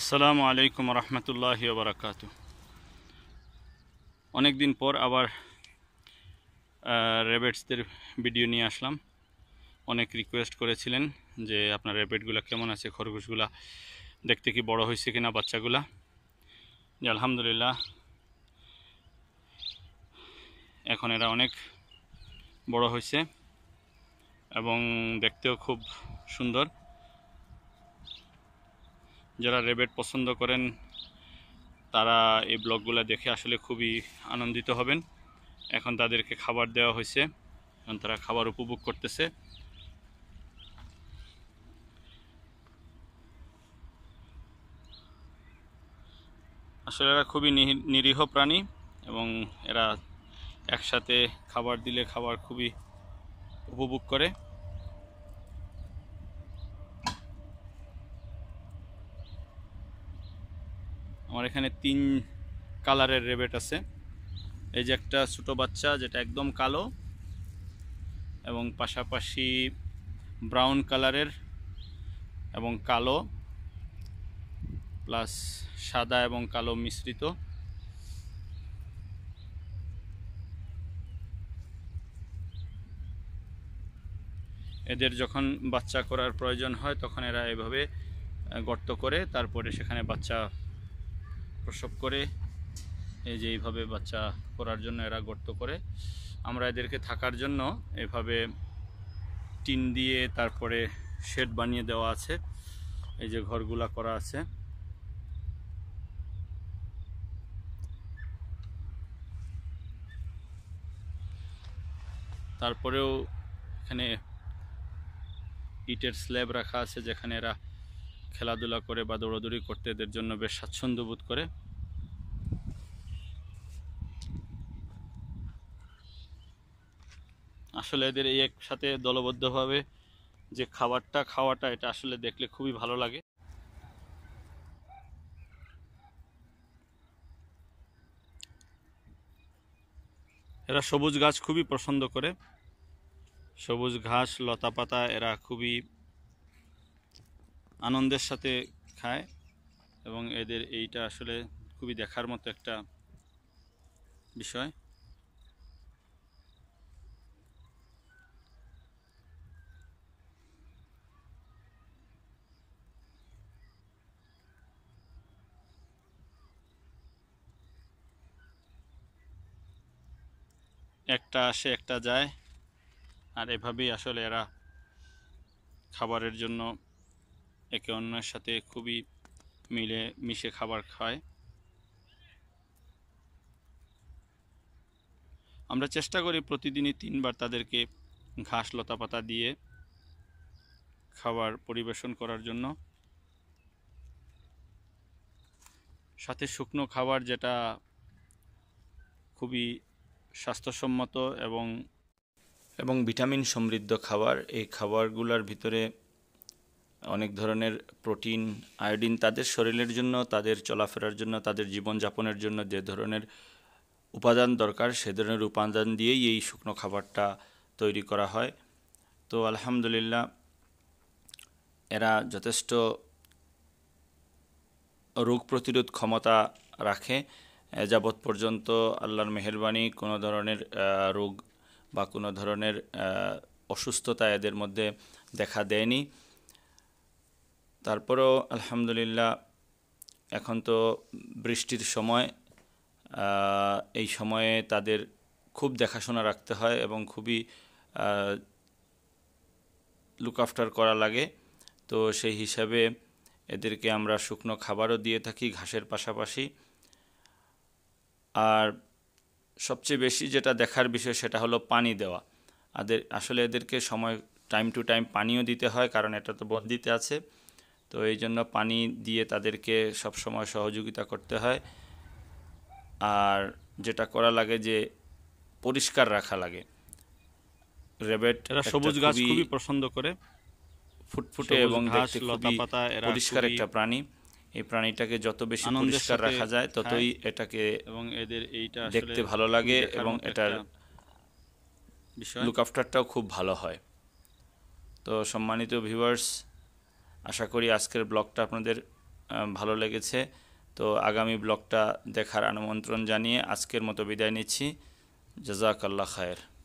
আসসালামু আলাইকুম রহমতুল্লাহ বারাকাত অনেক দিন পর আবার র্যাবেটসদের ভিডিও নিয়ে আসলাম অনেক রিকোয়েস্ট করেছিলেন যে আপনার র্যাবেটগুলো কেমন আছে খরগোশগুলা দেখতে কি বড় হয়েছে কিনা বাচ্চাগুলা যে আলহামদুলিল্লাহ এখন এরা অনেক বড় হয়েছে এবং দেখতেও খুব সুন্দর যারা রেবেট পছন্দ করেন তারা এই ব্লগগুলো দেখে আসলে খুবই আনন্দিত হবেন এখন তাদেরকে খাবার দেওয়া হয়েছে এখন তারা খাবার উপভোগ করতেছে আসলে এরা খুবই নিরীহ প্রাণী এবং এরা একসাথে খাবার দিলে খাবার খুবই উপভোগ করে আমার এখানে তিন কালারের রেবেট আছে এই যে একটা ছোটো বাচ্চা যেটা একদম কালো এবং পাশাপাশি ব্রাউন কালারের এবং কালো প্লাস সাদা এবং কালো মিশ্রিত এদের যখন বাচ্চা করার প্রয়োজন হয় তখন এরা এভাবে গর্ত করে তারপরে সেখানে বাচ্চা প্রসব করে এই যে এইভাবে বাচ্চা করার জন্য এরা গর্ত করে আমরা এদেরকে থাকার জন্য এভাবে টিন দিয়ে তারপরে শেড বানিয়ে দেওয়া আছে এই যে ঘরগুলা করা আছে তারপরেও এখানে ইটের স্ল্যাব রাখা আছে যেখানে এরা খেলাধুলা করে বা দৌড়াদৌড়ি করতে এদের জন্য বেশ স্বাচ্ছন্দ্য বোধ করে আসলে এদের এই একসাথে দলবদ্ধভাবে যে খাবারটা খাওয়াটা এটা আসলে দেখলে খুবই ভালো লাগে এরা সবুজ গাছ খুবই পছন্দ করে সবুজ ঘাস লতা পাতা এরা খুবই আনন্দের সাথে খায় এবং এদের এইটা আসলে খুবই দেখার মতো একটা বিষয় একটা আসে একটা যায় আর এভাবেই আসলে এরা খাবারের জন্য একে অন্যের সাথে খুবই মিলে মিশে খাবার খায় আমরা চেষ্টা করি প্রতিদিনই তিনবার তাদেরকে ঘাস লতা পাতা দিয়ে খাবার পরিবেশন করার জন্য সাথে শুকনো খাবার যেটা খুবই স্বাস্থ্যসম্মত এবং এবং ভিটামিন সমৃদ্ধ খাবার এই খাবারগুলোর ভিতরে অনেক ধরনের প্রোটিন আয়োডিন তাদের শরীরের জন্য তাদের চলাফেরার জন্য তাদের জীবনযাপনের জন্য যে ধরনের উপাদান দরকার সে ধরনের উপাদান দিয়েই এই শুকনো খাবারটা তৈরি করা হয় তো আলহামদুলিল্লাহ এরা যথেষ্ট রোগ প্রতিরোধ ক্ষমতা রাখে যাবৎ পর্যন্ত আল্লাহর মেহরবানি কোনো ধরনের রোগ বা কোনো ধরনের অসুস্থতা এদের মধ্যে দেখা দেয়নি তারপরও আলহামদুলিল্লাহ এখন তো বৃষ্টির সময় এই সময়ে তাদের খুব দেখাশোনা রাখতে হয় এবং খুবই লুক আফটার করা লাগে তো সেই হিসাবে এদেরকে আমরা শুকনো খাবারও দিয়ে থাকি ঘাসের পাশাপাশি আর সবচেয়ে বেশি যেটা দেখার বিষয় সেটা হলো পানি দেওয়া আদের আসলে এদেরকে সময় টাইম টু টাইম পানিও দিতে হয় কারণ এটা তো বন্দিতে আছে তো এই জন্য পানি দিয়ে তাদেরকে সবসময় সহযোগিতা করতে হয় আর যেটা করা লাগে যে পরিষ্কার রাখা লাগে রেবেট এরা সবুজ গাছ খুবই পছন্দ করে ফুটফুটে এবং দেখতে খুবই পরিষ্কার একটা প্রাণী এই প্রাণীটাকে যত বেশি পরিষ্কার রাখা যায় ততই এটাকে এবং এদের এইটা দেখতে ভালো লাগে এবং এটার লুক আফটারটাও খুব ভালো হয় তো সম্মানিত ভিউয়ার্স আশা করি আজকের ব্লগটা আপনাদের ভালো লেগেছে তো আগামী ব্লগটা দেখার আমন্ত্রণ জানিয়ে আজকের মতো বিদায় নিচ্ছি জাজাক আল্লাহ খায়ের